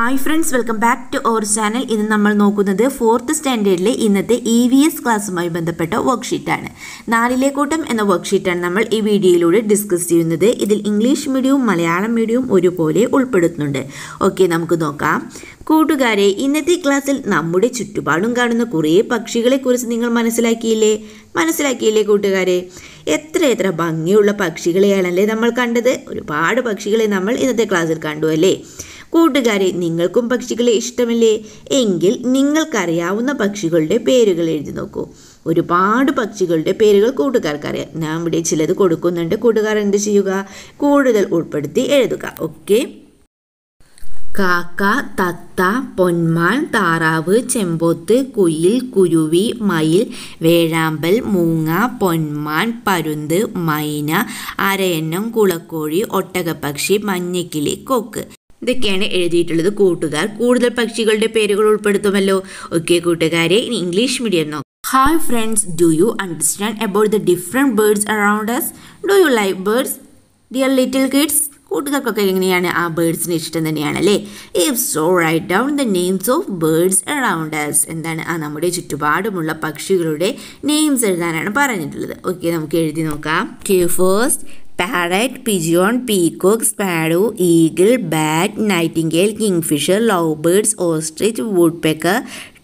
Hi friends welcome back to our channel ഇന്ന് നമ്മൾ നോക്കുന്നത് ഫോർത്ത് സ്റ്റാൻഡേർഡിലെ ഇന്നത്തെ ഇ വി എസ് ക്ലാസ്സുമായി ബന്ധപ്പെട്ട വർക്ക്ഷീറ്റാണ് നാലിലെ കൂട്ടം എന്ന വർക്ക്ഷീറ്റാണ് നമ്മൾ ഈ വീഡിയോയിലൂടെ ഡിസ്കസ് ചെയ്യുന്നത് ഇതിൽ ഇംഗ്ലീഷ് മീഡിയവും മലയാളം മീഡിയവും ഒരുപോലെ ഉൾപ്പെടുത്തുന്നുണ്ട് ഓക്കെ നമുക്ക് നോക്കാം കൂട്ടുകാരെ ഇന്നത്തെ ക്ലാസ്സിൽ നമ്മുടെ ചുറ്റുപാടും കാണുന്ന കുറേ പക്ഷികളെക്കുറിച്ച് നിങ്ങൾ മനസ്സിലാക്കിയില്ലേ മനസ്സിലാക്കിയില്ലേ കൂട്ടുകാരെ എത്ര എത്ര ഭംഗിയുള്ള പക്ഷികളെയാണല്ലേ നമ്മൾ കണ്ടത് ഒരുപാട് പക്ഷികളെ നമ്മൾ ഇന്നത്തെ ക്ലാസ്സിൽ കണ്ടു അല്ലേ കൂട്ടുകാരെ നിങ്ങൾക്കും പക്ഷികളെ ഇഷ്ടമില്ലേ എങ്കിൽ നിങ്ങൾക്കറിയാവുന്ന പക്ഷികളുടെ പേരുകൾ എഴുതി നോക്കൂ ഒരുപാട് പക്ഷികളുടെ പേരുകൾ കൂട്ടുകാർക്കറിയാം ഞാൻ ഇവിടെ ചിലത് കൊടുക്കുന്നുണ്ട് കൂട്ടുകാർ എന്ത് ചെയ്യുക കൂടുതൽ ഉൾപ്പെടുത്തി എഴുതുക ഓക്കെ കാക്ക തത്ത പൊന്മാൻ താറാവ് ചെമ്പോത്ത് കുയിൽ കുരുവി മയിൽ വേഴാമ്പൽ മൂങ്ങ പൊന്മാൻ പരുന്ത് മൈന അരയന്നം കുളക്കോഴി ഒട്ടകപ്പക്ഷി മഞ്ഞക്കിളി കൊക്ക് ഇതൊക്കെയാണ് എഴുതിയിട്ടുള്ളത് കൂട്ടുകാർ കൂടുതൽ പക്ഷികളുടെ പേരുകൾ ഉൾപ്പെടുത്തുമല്ലോ ഓക്കെ കൂട്ടുകാരെ ഇനി ഇംഗ്ലീഷ് മീഡിയം നോക്കാം hi friends do you understand about the different birds around us do you live birds dear little kids കൂട്ടുകാർക്കൊക്കെ എങ്ങനെയാണ് ആ ബേർഡ്സിന് ഇഷ്ടം തന്നെയാണ് അല്ലേ if so write down the names of birds around us എന്താണ് ആ നമ്മുടെ ചുറ്റുപാടുമുള്ള പക്ഷികളുടെ നെയിംസ് എഴുതാനാണ് പറഞ്ഞിട്ടുള്ളത് ഓക്കെ നമുക്ക് എഴുതി നോക്കാം okay first parrot pigeon peacock sparrow eagle bat nightingale kingfisher love birds ostrich woodpecker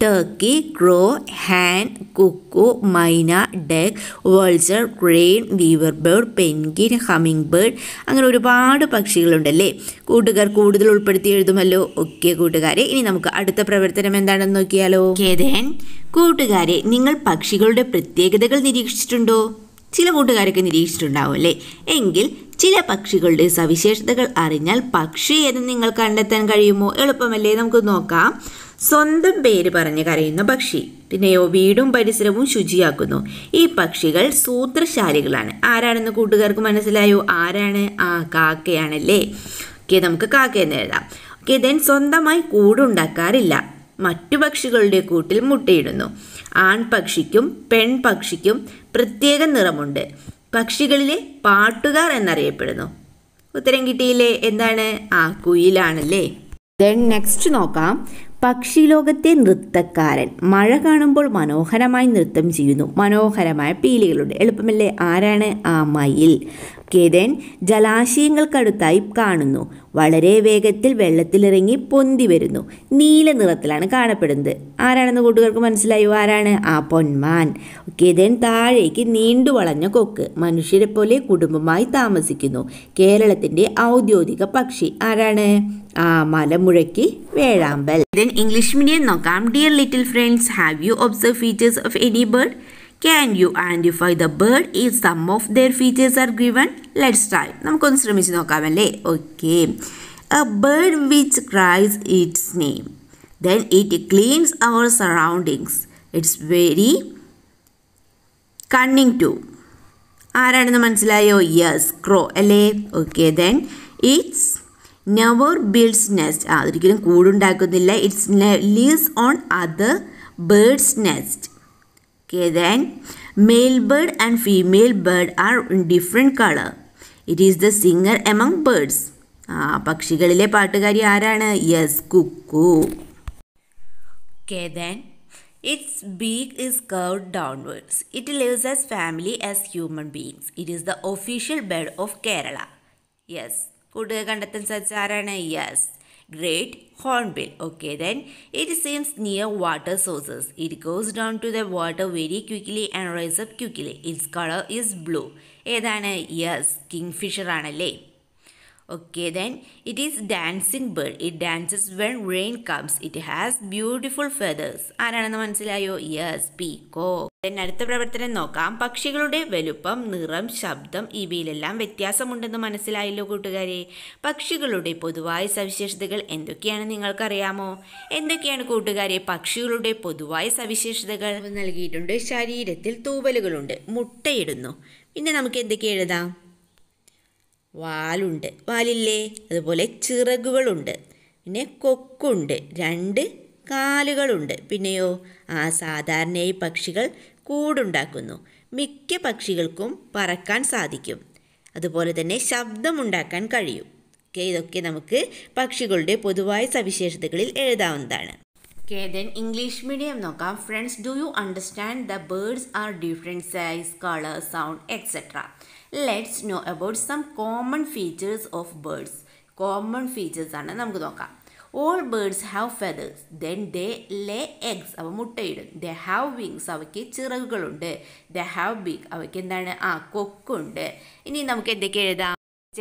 turkey crow hen cuckoo myna duck vulture crane weaver bird penguin humming bird അങ്ങനെ ഒരുപാട് പക്ഷികളുണ്ടല്ലേ കൂട്ടുകാർ കൂടുതൽ ഉൾപ്പെടുത്തി എഴുതുമല്ലോ ഒക്കെ കൂട്ടുകാരെ ഇനി നമുക്ക് അടുത്ത പ്രവർത്തനം എന്താണെന്ന് നോക്കിയാലോ കേതൻ കൂട്ടുകാരെ നിങ്ങൾ പക്ഷികളുടെ പ്രത്യേകതകൾ നിരീക്ഷിച്ചിട്ടുണ്ടോ ചില കൂട്ടുകാരൊക്കെ നിരീക്ഷിച്ചിട്ടുണ്ടാവും അല്ലേ എങ്കിൽ ചില പക്ഷികളുടെ സവിശേഷതകൾ അറിഞ്ഞാൽ പക്ഷി എന്ന് നിങ്ങൾ കണ്ടെത്താൻ കഴിയുമോ എളുപ്പമല്ലേ നമുക്ക് നോക്കാം സ്വന്തം പേര് പറഞ്ഞ് കരയുന്ന പക്ഷി പിന്നെയോ വീടും പരിസരവും ശുചിയാക്കുന്നു ഈ പക്ഷികൾ സൂത്രശാലികളാണ് ആരാണെന്ന് കൂട്ടുകാർക്ക് മനസ്സിലായോ ആരാണ് ആ കാക്കയാണല്ലേ ഓക്കെ നമുക്ക് കാക്ക എന്ന് എഴുതാം ഓക്കെ ദെൻ സ്വന്തമായി കൂടുണ്ടാക്കാറില്ല മറ്റു പക്ഷികളുടെ കൂട്ടിൽ മുട്ടയിടുന്നു ആൺപക്ഷിക്കും പെൺപക്ഷിക്കും പ്രത്യേക നിറമുണ്ട് പക്ഷികളിലെ പാട്ടുകാർ എന്നറിയപ്പെടുന്നു ഉത്തരം കിട്ടിയില്ലേ എന്താണ് ആ കുയിലാണല്ലേ ദെൻ നെക്സ്റ്റ് നോക്കാം പക്ഷി ലോകത്തെ നൃത്തക്കാരൻ മഴ കാണുമ്പോൾ മനോഹരമായി നൃത്തം ചെയ്യുന്നു മനോഹരമായ പീലികളുണ്ട് എളുപ്പമല്ലേ ആരാണ് ആ മയിൽ കേതൻ ജലാശയങ്ങൾക്കടുത്തായി കാണുന്നു വളരെ വേഗത്തിൽ വെള്ളത്തിലിറങ്ങി പൊന്തി വരുന്നു നീല നിറത്തിലാണ് കാണപ്പെടുന്നത് ആരാണെന്ന് കൂട്ടുകാർക്ക് മനസ്സിലായോ ആരാണ് ആ പൊന്മാൻ കേതൻ താഴേക്ക് നീണ്ടു വളഞ്ഞ കൊക്ക് മനുഷ്യരെ പോലെ കുടുംബമായി താമസിക്കുന്നു കേരളത്തിൻ്റെ ഔദ്യോഗിക പക്ഷി ആരാണ് ആ മലമുഴക്കി വേഴാമ്പൽ ദെൻ ഇംഗ്ലീഷ് മീഡിയം നോക്കാം dear little friends have you observe features of any bird can you identify the bird if some of their features are given let's try നമുക്കൊന്ന് ശ്രമിച്ച് നോക്കാമല്ലേ okay a bird which cries its name then it cleans our surroundings it's very cunning too ആരാണെന്ന് മനസ്സിലായോ yes crow അല്ലേ okay then it's never builds nest അതൊരിക്കലും കൂടുണ്ടാക്കുന്നില്ല it's lives on other birds nest Okay, then male bird and female bird are in different color. It is the singer among birds. ആ പക്ഷികളിലെ പാട്ടുകാരി ആരാണ് yes cuckoo okay then its beak is curve downwards it lives as family as human beings it is the official bird of Kerala yes കൂടുതൽ കണ്ടെത്താൻ സാധിച്ച ആരാണ് yes Great Hornbill. Okay, then it swims near water sources. It goes down to the water very quickly and rises up quickly. Its color is blue. ഏതാണ് യെസ് kingfisher ആണല്ലേ Okay, then it is dancing bird. It dances when rain comes. It has beautiful feathers. ആരാണെന്ന് മനസ്സിലായോ yes പീക്കോ അടുത്ത പ്രവർത്തനം നോക്കാം പക്ഷികളുടെ വലുപ്പം നിറം ശബ്ദം ഇവയിലെല്ലാം വ്യത്യാസമുണ്ടെന്ന് മനസ്സിലായല്ലോ കൂട്ടുകാരെ പക്ഷികളുടെ പൊതുവായ സവിശേഷതകൾ എന്തൊക്കെയാണ് നിങ്ങൾക്കറിയാമോ എന്തൊക്കെയാണ് കൂട്ടുകാരെ പക്ഷികളുടെ പൊതുവായ സവിശേഷതകൾ നൽകിയിട്ടുണ്ട് ശരീരത്തിൽ തൂവലുകളുണ്ട് മുട്ടയിടുന്നു പിന്നെ നമുക്ക് എന്തൊക്കെ എഴുതാം വാലുണ്ട് വാലില്ലേ അതുപോലെ ചിറകുകളുണ്ട് പിന്നെ കൊക്കുണ്ട് രണ്ട് കാലുകളുണ്ട് പിന്നെയോ ആ സാധാരണയായി പക്ഷികൾ കൂടുണ്ടാക്കുന്നു മിക്ക പക്ഷികൾക്കും പറക്കാൻ സാധിക്കും അതുപോലെ തന്നെ ശബ്ദമുണ്ടാക്കാൻ കഴിയും ഇതൊക്കെ നമുക്ക് പക്ഷികളുടെ പൊതുവായ സവിശേഷതകളിൽ എഴുതാവുന്നതാണ് Okay, ഇംഗ്ലീഷ് മീഡിയം നോക്കാം friends do you understand the birds are different size colour sound etcetera let's know about some common features of birds common features ആണ് നമുക്ക് നോക്കാം all birds have feathers then they lay eggs അവ മുട്ടയിടും they have wings അവയ്ക്ക് ചിറകുകളുണ്ട് they have big അവയ്ക്ക് എന്താണ് ആ കൊക്കുണ്ട് ഇനി നമുക്ക് എന്തൊക്കെ എഴുതാം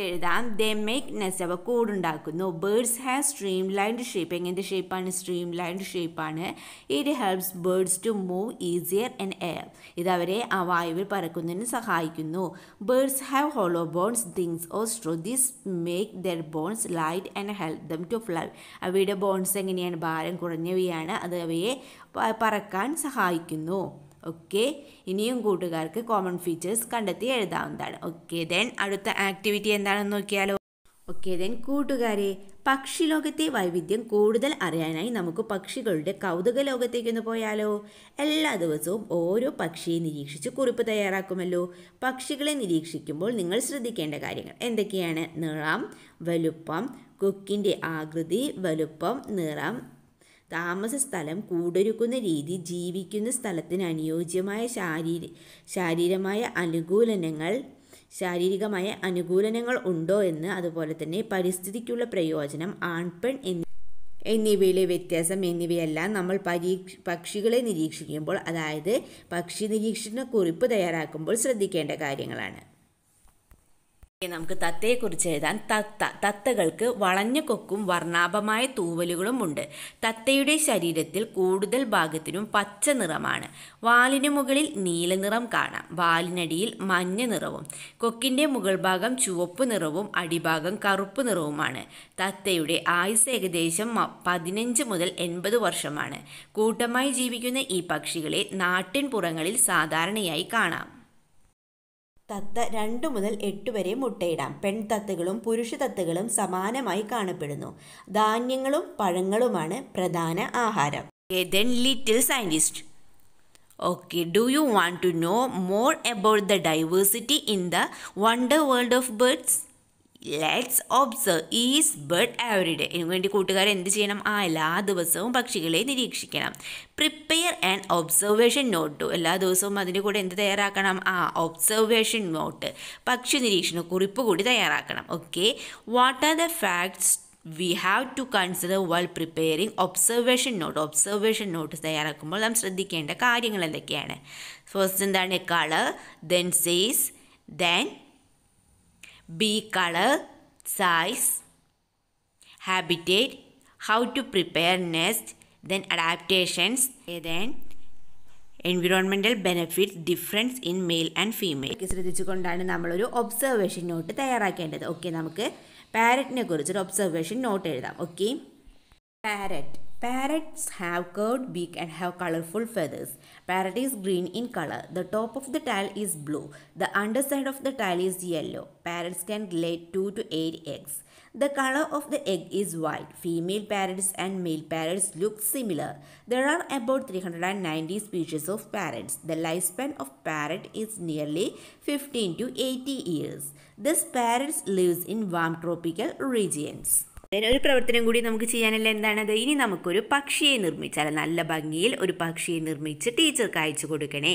എഴുതാം ദ മേക്ക് അവ കൂടുണ്ടാക്കുന്നു birds have streamlined shape എങ്ങനത്തെ ഷേപ്പാണ് സ്ട്രീം ലൈൻഡ് ഷേപ്പാണ് it helps birds to move easier and air ഇത് അവരെ ആ വായുവിൽ പറക്കുന്നതിന് സഹായിക്കുന്നു birds have hollow bones things or straw this make their bones light and help them to fly അവയുടെ ബോൺസ് എങ്ങനെയാണ് ഭാരം കുറഞ്ഞവയാണ് അത് അവയെ പറക്കാൻ സഹായിക്കുന്നു ഓക്കെ ഇനിയും കൂട്ടുകാർക്ക് കോമൺ ഫീച്ചേഴ്സ് കണ്ടെത്തി എഴുതാവുന്നതാണ് ഓക്കെ ദെൻ അടുത്ത ആക്ടിവിറ്റി എന്താണെന്ന് നോക്കിയാലോ ഓക്കെ ദെൻ കൂട്ടുകാരെ പക്ഷി ലോകത്തെ വൈവിധ്യം കൂടുതൽ അറിയാനായി നമുക്ക് പക്ഷികളുടെ കൗതുക ലോകത്തേക്ക് ഒന്ന് പോയാലോ എല്ലാ ദിവസവും ഓരോ പക്ഷിയെ നിരീക്ഷിച്ച് കുറിപ്പ് തയ്യാറാക്കുമല്ലോ പക്ഷികളെ നിരീക്ഷിക്കുമ്പോൾ നിങ്ങൾ ശ്രദ്ധിക്കേണ്ട കാര്യങ്ങൾ എന്തൊക്കെയാണ് നിറം വലുപ്പം കൊക്കിൻ്റെ ആകൃതി വലുപ്പം നിറം താമസ സ്ഥലം കൂടൊരുക്കുന്ന രീതി ജീവിക്കുന്ന സ്ഥലത്തിന് അനുയോജ്യമായ ശാരീര ശാരീരമായ അനുകൂലനങ്ങൾ ശാരീരികമായ അനുകൂലനങ്ങൾ ഉണ്ടോ എന്ന് അതുപോലെ തന്നെ പരിസ്ഥിതിക്കുള്ള പ്രയോജനം ആൺപെൺ എന്നി എന്നിവയിലെ വ്യത്യാസം എന്നിവയെല്ലാം നമ്മൾ പരീക്ഷ പക്ഷികളെ നിരീക്ഷിക്കുമ്പോൾ അതായത് പക്ഷി നിരീക്ഷണ കുറിപ്പ് തയ്യാറാക്കുമ്പോൾ ശ്രദ്ധിക്കേണ്ട കാര്യങ്ങളാണ് നമുക്ക് തത്തയെക്കുറിച്ച് എഴുതാൻ തത്ത തത്തകൾക്ക് വളഞ്ഞ കൊക്കും വർണ്ണാഭമായ തൂവലുകളും ഉണ്ട് തത്തയുടെ ശരീരത്തിൽ കൂടുതൽ ഭാഗത്തിനും പച്ച നിറമാണ് വാലിന് മുകളിൽ നീലനിറം കാണാം വാലിനടിയിൽ മഞ്ഞ നിറവും കൊക്കിൻ്റെ മുകൾ ഭാഗം ചുവപ്പ് നിറവും അടിഭാഗം കറുപ്പ് നിറവുമാണ് തത്തയുടെ ആയുസ് ഏകദേശം പതിനഞ്ച് മുതൽ എൺപത് വർഷമാണ് കൂട്ടമായി ജീവിക്കുന്ന ഈ പക്ഷികളെ നാട്ടിൻപുറങ്ങളിൽ സാധാരണയായി കാണാം തത്ത രണ്ടു മുതൽ എട്ട് വരെ മുട്ടയിടാം പെൺതത്തകളും പുരുഷ തത്തുകളും സമാനമായി കാണപ്പെടുന്നു ധാന്യങ്ങളും പഴങ്ങളുമാണ് പ്രധാന ആഹാരം then little scientist okay do you want to know more about the diversity in the wonder world of birds let's observe is bird every day ഇതിനു വേണ്ടി കൂട്ടുകാർ എന്ത് ചെയ്യണം ആ എല്ലാ ദിവസവും പക്ഷികളെ നിരീക്ഷിക്കണം പ്രിപ്പയർ ആൻഡ് ഒബ്സർവേഷൻ നോട്ട് എല്ലാ ദിവസവും അതിൻ്റെ കൂടെ എന്ത് തയ്യാറാക്കണം ആ ഒബ്സർവേഷൻ നോട്ട് പക്ഷി നിരീക്ഷണ കുറിപ്പ് കൂടി തയ്യാറാക്കണം okay what are the facts we have to consider while preparing observation note observation note തയ്യാറാക്കുമ്പോൾ നാം ശ്രദ്ധിക്കേണ്ട കാര്യങ്ങൾ എന്തൊക്കെയാണ് ഫസ്റ്റ് എന്താണ് കളർ ദെൻ സേസ് ദാൻ ബി colour size habitat, how to prepare nest, then adaptations, then environmental benefits difference in male and female ഒക്കെ ശ്രദ്ധിച്ചുകൊണ്ടാണ് നമ്മളൊരു ഒബ്സർവേഷൻ നോട്ട് തയ്യാറാക്കേണ്ടത് ഓക്കെ നമുക്ക് പാരറ്റിനെ കുറിച്ചൊരു ഒബ്സർവേഷൻ നോട്ട് എഴുതാം okay parrot Parrots have curved beak and have colorful feathers. Parrot is green in color. The top of the tail is blue. The underside of the tail is yellow. Parrots can lay 2 to 8 eggs. The color of the egg is white. Female parrots and male parrots look similar. There are about 390 species of parrots. The lifespan of parrot is nearly 15 to 80 years. This parrot lives in warm tropical regions. ഒരു പ്രവർത്തനം കൂടി നമുക്ക് ചെയ്യാനല്ല എന്താണത് ഇനി നമുക്കൊരു പക്ഷിയെ നിർമ്മിച്ചാൽ നല്ല ഭംഗിയിൽ ഒരു പക്ഷിയെ നിർമ്മിച്ച് ടീച്ചർക്ക് അയച്ചു കൊടുക്കണേ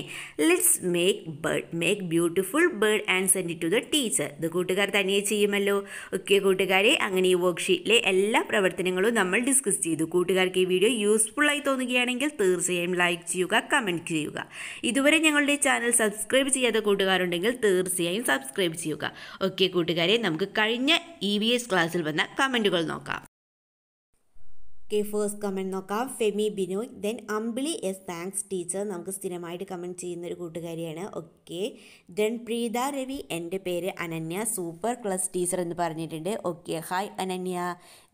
let's make bird make beautiful bird and send it to the teacher ഇത് കൂട്ടുകാർ തനിയെ ചെയ്യുമല്ലോ ഒക്കെ കൂട്ടുകാരെ അങ്ങനെ ഈ വർക്ക്ഷീറ്റിലെ എല്ലാ പ്രവർത്തനങ്ങളും നമ്മൾ ഡിസ്കസ് ചെയ്തു കൂട്ടുകാർക്ക് ഈ വീഡിയോ യൂസ്ഫുൾ ആയി തോന്നുകയാണെങ്കിൽ തീർച്ചയായും ലൈക്ക് ചെയ്യുക കമൻറ്റ് ചെയ്യുക ഇതുവരെ ഞങ്ങളുടെ ചാനൽ സബ്സ്ക്രൈബ് ചെയ്യാത്ത കൂട്ടുകാരുണ്ടെങ്കിൽ തീർച്ചയായും സബ്സ്ക്രൈബ് ചെയ്യുക ഓക്കെ കൂട്ടുകാരെ നമുക്ക് കഴിഞ്ഞ ഇ വി എസ് ക്ലാസ്സിൽ വന്ന കമൻറ്റുകൾ നോക്കാം ഓക്കെ ഫേസ്റ്റ് കമൻറ്റ് നോക്കാം Femi Binoy then Ambili S thanks teacher നമുക്ക് സ്ഥിരമായിട്ട് കമൻറ്റ് ചെയ്യുന്ന ഒരു കൂട്ടുകാരിയാണ് ഓക്കെ ദെൻ പ്രീത രവി എൻ്റെ പേര് അനന്യ സൂപ്പർ ക്ലാസ് ടീച്ചർ എന്ന് പറഞ്ഞിട്ടുണ്ട് okay hi Ananya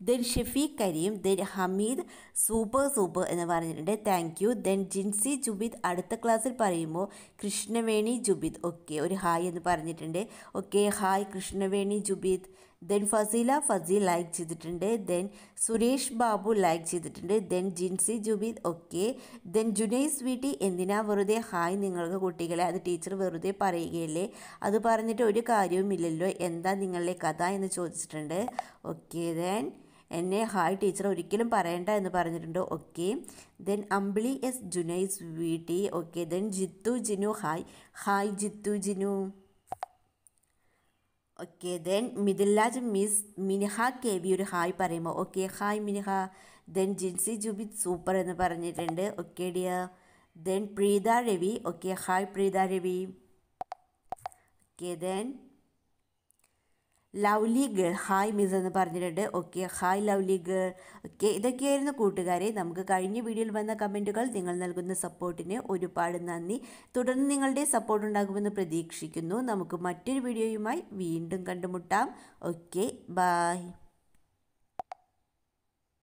then Shafeeq Kareem then Hameed super super എന്ന് പറഞ്ഞിട്ടുണ്ട് thank you then Jincy Jubid അടുത്ത ക്ലാസ്സിൽ പറയുമ്പോൾ കൃഷ്ണവേണി ജുബിദ് ഓക്കെ ഒരു ഹായ് എന്ന് പറഞ്ഞിട്ടുണ്ട് okay hi Krishnaveni Jubid then Fasila Fasi like ചെയ്തിട്ടുണ്ട് ദെൻ സുരേഷ് ബാബു ലൈക്ക് ചെയ്തിട്ടുണ്ട് ദെൻ ജിൻസി ജുബീദ് ഒക്കെ ദെൻ ജുനൈസ് വീട്ടി എന്തിനാ വെറുതെ ഹായ് നിങ്ങൾക്ക് കുട്ടികളെ അത് ടീച്ചർ വെറുതെ പറയുകയല്ലേ അത് പറഞ്ഞിട്ട് ഒരു കാര്യവുമില്ലല്ലോ എന്താ നിങ്ങളുടെ കഥ എന്ന് ചോദിച്ചിട്ടുണ്ട് ഓക്കെ ദെൻ എന്നെ ഹായ് ടീച്ചർ ഒരിക്കലും പറയണ്ട എന്ന് പറഞ്ഞിട്ടുണ്ട് okay then Ambili S Junais V okay then Jithu Jinu hi hi Jithu Jinu okay then Mithilaj miss Miniha K V ഒരു ഹായ് പറയുമ്പോൾ okay hi Miniha then Jincy Jubith super എന്ന് പറഞ്ഞിട്ടുണ്ട് okay dear then Preetha Ravi okay hi Preetha Ravi okay then lovely girl hi miss എന്ന് പറഞ്ഞിട്ടുണ്ട് okay hi lovely girl okay ഇതൊക്കെയായിരുന്നു കൂട്ടുകാരെ നമുക്ക് കഴിഞ്ഞ വീഡിയോയിൽ വന്ന കമൻറ്റുകൾ നിങ്ങൾ നൽകുന്ന സപ്പോർട്ടിന് ഒരുപാട് നന്ദി തുടർന്ന് നിങ്ങളുടെ സപ്പോർട്ട് ഉണ്ടാകുമെന്ന് പ്രതീക്ഷിക്കുന്നു നമുക്ക് മറ്റൊരു വീഡിയോയുമായി വീണ്ടും കണ്ടുമുട്ടാം ഓക്കെ ബായ്